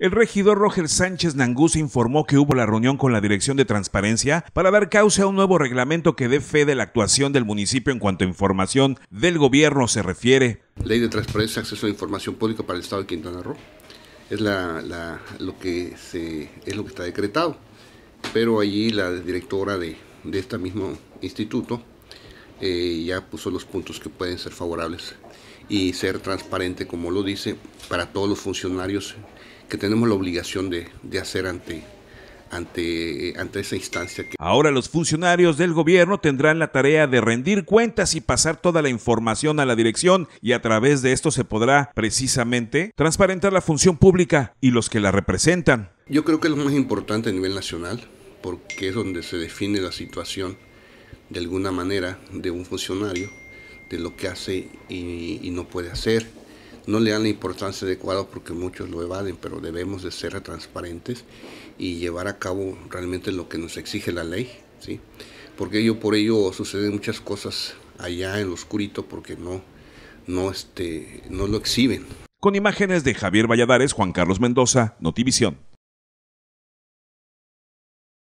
El regidor Roger Sánchez se informó que hubo la reunión con la Dirección de Transparencia para dar causa a un nuevo reglamento que dé fe de la actuación del municipio en cuanto a información del gobierno se refiere. Ley de Transparencia, Acceso a Información Pública para el Estado de Quintana Roo. Es, lo, que está decretado. Pero allí la directora de, este mismo instituto eh, ya puso los puntos que pueden ser favorables y ser transparente, como lo dice, para todos los funcionarios que tenemos la obligación de, hacer ante, ante, ante esa instancia. Ahora los funcionarios del gobierno tendrán la tarea de rendir cuentas y pasar toda la información a la dirección y a través de esto se podrá precisamente transparentar la función pública y los que la representan. Yo creo que es lo más importante a nivel nacional porque es donde se define la situación de alguna manera de un funcionario de lo que hace y, no puede hacer. No le dan la importancia adecuada porque muchos lo evaden, pero debemos de ser transparentes y llevar a cabo realmente lo que nos exige la ley, ¿sí? Porque ello, por ello suceden muchas cosas allá en lo oscurito porque no, no, este, no lo exhiben. Con imágenes de Javier Valladares, Juan Carlos Mendoza, Notivisión.